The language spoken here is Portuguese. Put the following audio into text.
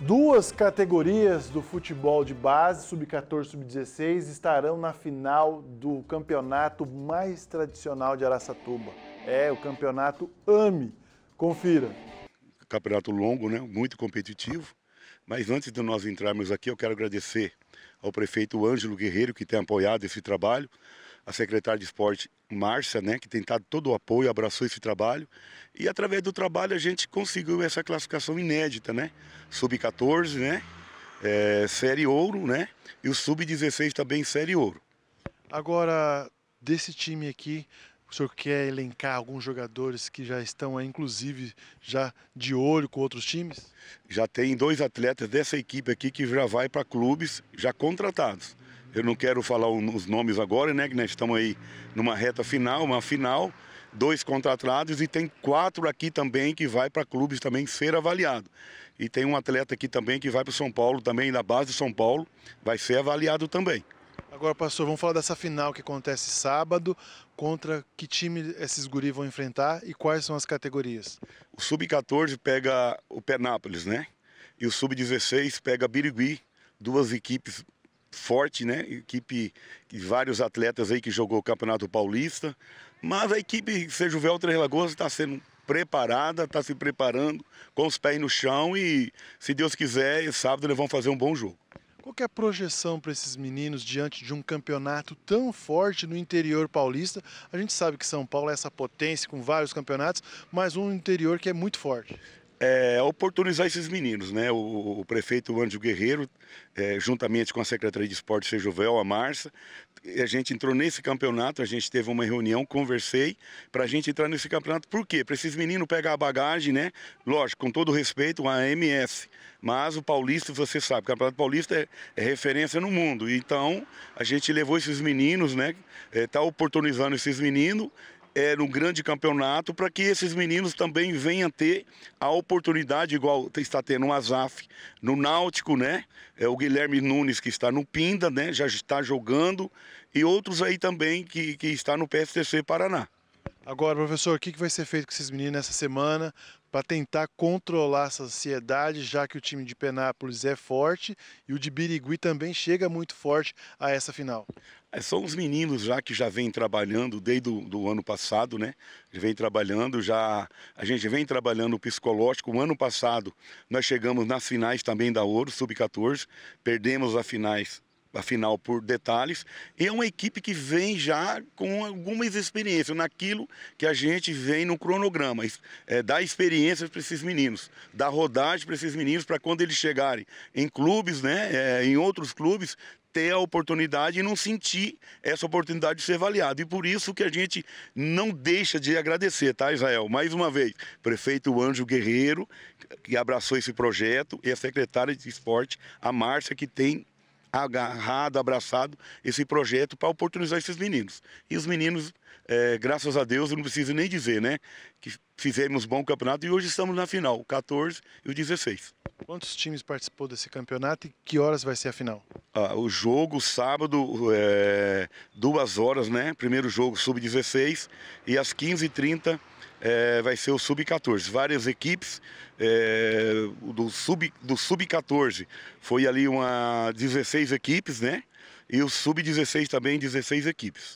Duas categorias do futebol de base, sub-14 e sub-16, estarão na final do campeonato mais tradicional de Araçatuba. É o campeonato AME. Confira. Campeonato longo, né? muito competitivo. Mas antes de nós entrarmos aqui, eu quero agradecer ao prefeito Ângelo Guerreiro, que tem apoiado esse trabalho a secretária de esporte Márcia, né, que tem dado todo o apoio, abraçou esse trabalho. E através do trabalho a gente conseguiu essa classificação inédita, né? Sub-14, né? É, série Ouro, né? E o Sub-16 também Série Ouro. Agora, desse time aqui, o senhor quer elencar alguns jogadores que já estão, inclusive, já de olho com outros times? Já tem dois atletas dessa equipe aqui que já vai para clubes já contratados. Eu não quero falar os nomes agora, né? Que nós estamos aí numa reta final, uma final, dois contratados e tem quatro aqui também que vai para clubes também ser avaliado. E tem um atleta aqui também que vai para o São Paulo, também da base de São Paulo, vai ser avaliado também. Agora, pastor, vamos falar dessa final que acontece sábado. Contra que time esses guris vão enfrentar e quais são as categorias? O Sub-14 pega o Penápolis, né? E o Sub-16 pega Birigui, duas equipes forte, né? Equipe de vários atletas aí que jogou o Campeonato Paulista. Mas a equipe Sejuvel Três Lagoas está sendo preparada, está se preparando com os pés no chão e, se Deus quiser, sábado eles vão fazer um bom jogo. Qual é a projeção para esses meninos diante de um campeonato tão forte no interior paulista? A gente sabe que São Paulo é essa potência com vários campeonatos, mas um interior que é muito forte é, oportunizar esses meninos, né? O, o prefeito Ângelo Guerreiro, é, juntamente com a Secretaria de Esporte Sejuvel, a Marça, a gente entrou nesse campeonato, a gente teve uma reunião, conversei para a gente entrar nesse campeonato. Por quê? Para esses meninos pegar a bagagem, né? Lógico, com todo respeito a AMS, mas o Paulista, você sabe, o Campeonato Paulista é, é referência no mundo. Então, a gente levou esses meninos, né? Está é, oportunizando esses meninos é, num grande campeonato para que esses meninos também venham ter a oportunidade, igual está tendo o Azaf, no Náutico, né? É o Guilherme Nunes que está no Pinda, né? Já está jogando, e outros aí também que, que está no PSTC Paraná. Agora, professor, o que vai ser feito com esses meninos essa semana para tentar controlar essa ansiedade, já que o time de Penápolis é forte e o de Birigui também chega muito forte a essa final? É, são os meninos já que já vem trabalhando desde o ano passado, né? Vem trabalhando já, a gente vem trabalhando o psicológico. O ano passado nós chegamos nas finais também da Ouro, sub-14, perdemos as finais a final por detalhes. E é uma equipe que vem já com algumas experiências naquilo que a gente vem no cronograma. É, dar experiências para esses meninos, dar rodagem para esses meninos para quando eles chegarem em clubes, né, é, em outros clubes, ter a oportunidade e não sentir essa oportunidade de ser avaliado. E por isso que a gente não deixa de agradecer, tá, Israel? Mais uma vez, prefeito Anjo Guerreiro, que abraçou esse projeto, e a secretária de esporte, a Márcia, que tem agarrado, abraçado esse projeto para oportunizar esses meninos. E os meninos é, graças a Deus, eu não preciso nem dizer, né? Que fizemos bom campeonato e hoje estamos na final, o 14 e o 16. Quantos times participou desse campeonato e que horas vai ser a final? Ah, o jogo, sábado, é, duas horas, né? Primeiro jogo, sub-16 e às 15h30 é, vai ser o sub-14. Várias equipes é, do sub do sub-14 foi ali uma 16 equipes, né? E o sub-16 também 16 equipes.